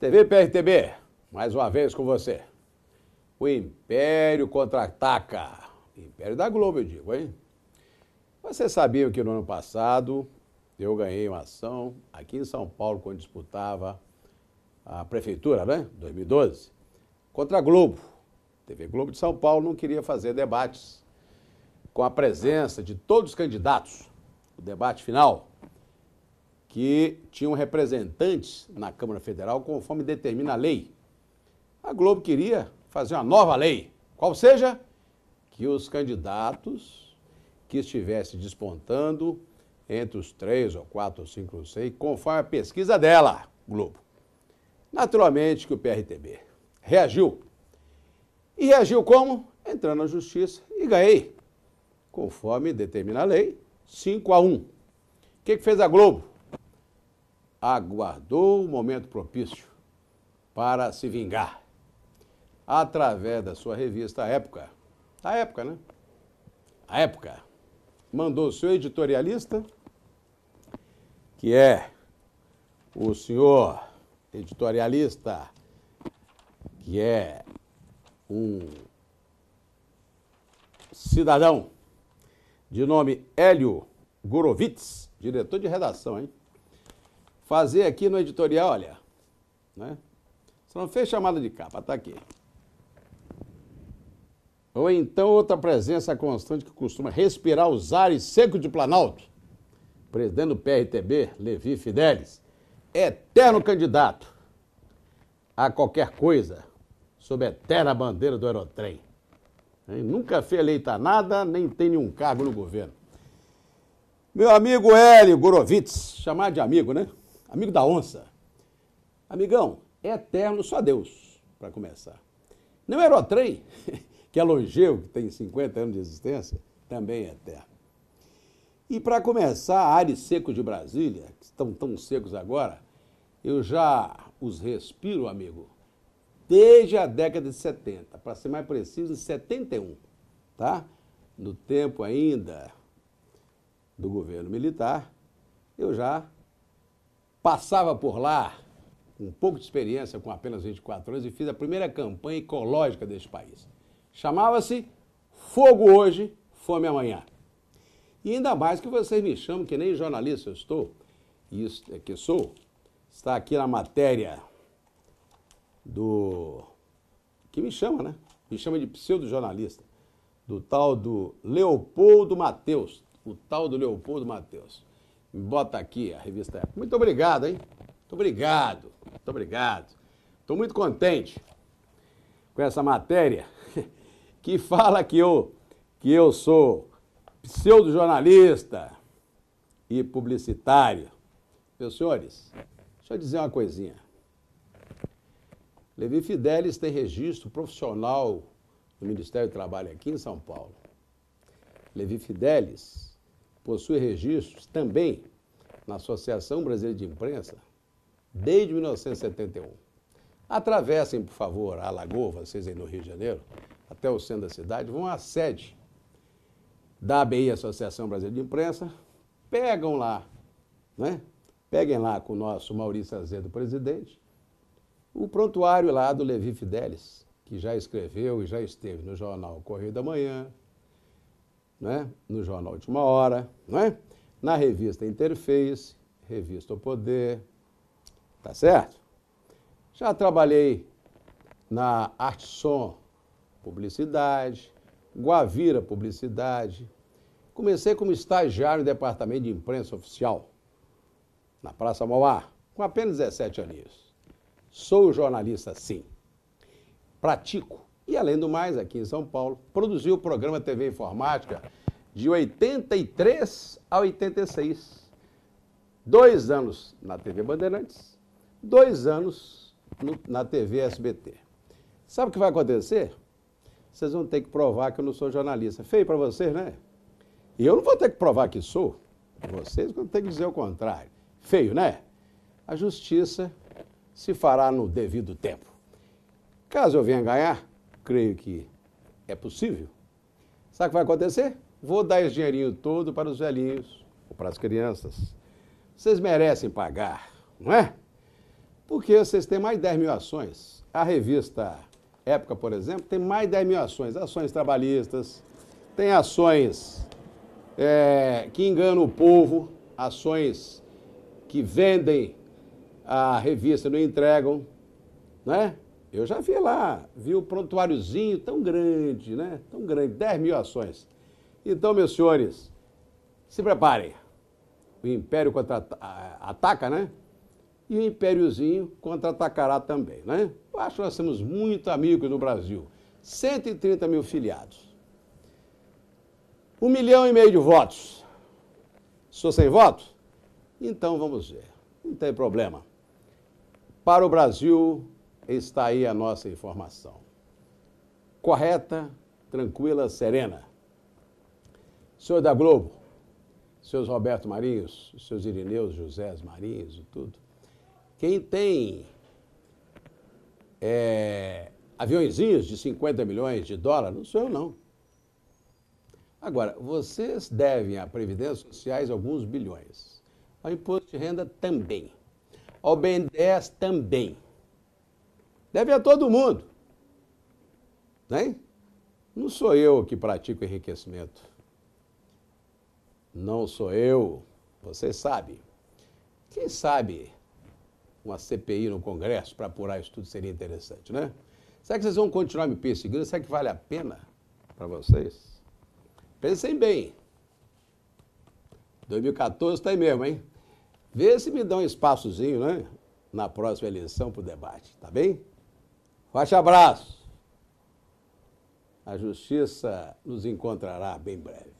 TV PRTB, mais uma vez com você. O Império contra-ataca. Império da Globo, eu digo, hein? Você sabia que no ano passado eu ganhei uma ação aqui em São Paulo, quando disputava a prefeitura, né? 2012, contra a Globo. A TV Globo de São Paulo não queria fazer debates com a presença de todos os candidatos. O debate final que tinham representantes na Câmara Federal conforme determina a lei. A Globo queria fazer uma nova lei, qual seja que os candidatos que estivessem despontando entre os três ou quatro ou cinco, não sei, conforme a pesquisa dela, Globo. Naturalmente que o PRTB reagiu. E reagiu como? Entrando na justiça e ganhei. Conforme determina a lei, 5 a 1. O que, que fez a Globo? aguardou o momento propício para se vingar. Através da sua revista A Época, a época, né? A época mandou seu editorialista, que é o senhor editorialista, que é um cidadão de nome Hélio Gorovitz, diretor de redação, hein? fazer aqui no editorial, olha, né? Você não fez chamada de capa, tá aqui. Ou então outra presença constante que costuma respirar os ares secos de Planalto. Presidente do PRTB, Levi Fidelis, eterno candidato a qualquer coisa, sob a eterna bandeira do Aerotrem. Hein? Nunca foi eleito a nada, nem tem nenhum cargo no governo. Meu amigo Hélio Gorovitz, chamar de amigo, né? Amigo da onça. Amigão, é eterno só Deus, para começar. Nem o Aerotrem, é que é longeu, que tem 50 anos de existência, também é eterno. E para começar, ares secos de Brasília, que estão tão secos agora, eu já os respiro, amigo, desde a década de 70, para ser mais preciso, em 71, tá? No tempo ainda do governo militar, eu já Passava por lá, com um pouco de experiência, com apenas 24 anos, e fiz a primeira campanha ecológica deste país. Chamava-se Fogo Hoje, Fome Amanhã. E ainda mais que vocês me chamam, que nem jornalista eu estou, e é que sou, está aqui na matéria do. que me chama, né? Me chama de pseudo-jornalista, do tal do Leopoldo Mateus, o tal do Leopoldo Mateus. Bota aqui a revista Época. Muito obrigado, hein? Muito obrigado. Muito obrigado. Estou muito contente com essa matéria que fala que eu, que eu sou pseudo-jornalista e publicitário. Meus senhores, deixa eu dizer uma coisinha. Levi Fidelis tem registro profissional no Ministério do Trabalho aqui em São Paulo. Levi Fidelis possui registros também na Associação Brasileira de Imprensa desde 1971. Atravessem, por favor, a Lagoa, vocês aí no Rio de Janeiro, até o centro da cidade, vão à sede da ABI, Associação Brasileira de Imprensa, pegam lá, né? Peguem lá com o nosso Maurício Azedo, presidente, o prontuário lá do Levi Fidelis, que já escreveu e já esteve no jornal Correio da Manhã, né? no Jornal de Uma Hora, né? na revista Interface, revista O Poder, tá certo? Já trabalhei na Arte Som Publicidade, Guavira Publicidade. Comecei como estagiário no departamento de imprensa oficial, na Praça Mauá, com apenas 17 anos. Sou jornalista, sim. Pratico e, além do mais, aqui em São Paulo, produziu o programa TV Informática de 83 a 86. Dois anos na TV Bandeirantes, dois anos no, na TV SBT. Sabe o que vai acontecer? Vocês vão ter que provar que eu não sou jornalista. Feio para vocês, né? E eu não vou ter que provar que sou. Vocês vão ter que dizer o contrário. Feio, né? A justiça se fará no devido tempo. Caso eu venha ganhar, creio que é possível. Sabe o que vai acontecer? Vou dar esse dinheirinho todo para os velhinhos ou para as crianças. Vocês merecem pagar, não é? Porque vocês têm mais de 10 mil ações. A revista Época, por exemplo, tem mais de 10 mil ações. Ações trabalhistas, tem ações é, que enganam o povo, ações que vendem a revista, não entregam, né? Eu já vi lá, vi o prontuáriozinho tão grande, né? Tão grande, 10 mil ações. Então, meus senhores, se preparem. O Império contra-ataca, né? E o Impériozinho contra-atacará também, né? Eu acho que nós temos muito amigos no Brasil. 130 mil filiados. Um milhão e meio de votos. Sou sem voto? Então vamos ver. Não tem problema. Para o Brasil, está aí a nossa informação. Correta, tranquila, serena. Senhor da Globo, seus Roberto Marinhos, seus Irineus, José Marinhos e tudo. Quem tem é, aviõezinhos de 50 milhões de dólares, não sou eu não. Agora, vocês devem à Previdência Sociais alguns bilhões. Ao Imposto de Renda também. Ao BNDES também. Deve a todo mundo. Né? Não sou eu que pratico enriquecimento. Não sou eu. Você sabe. Quem sabe uma CPI no Congresso para apurar isso tudo seria interessante, né? Será que vocês vão continuar me perseguindo? Será que vale a pena para vocês? Pensem bem. 2014 está aí mesmo, hein? Vê se me dão um espaçozinho, né? Na próxima eleição para o debate, tá bem? Forte abraço. A justiça nos encontrará bem breve.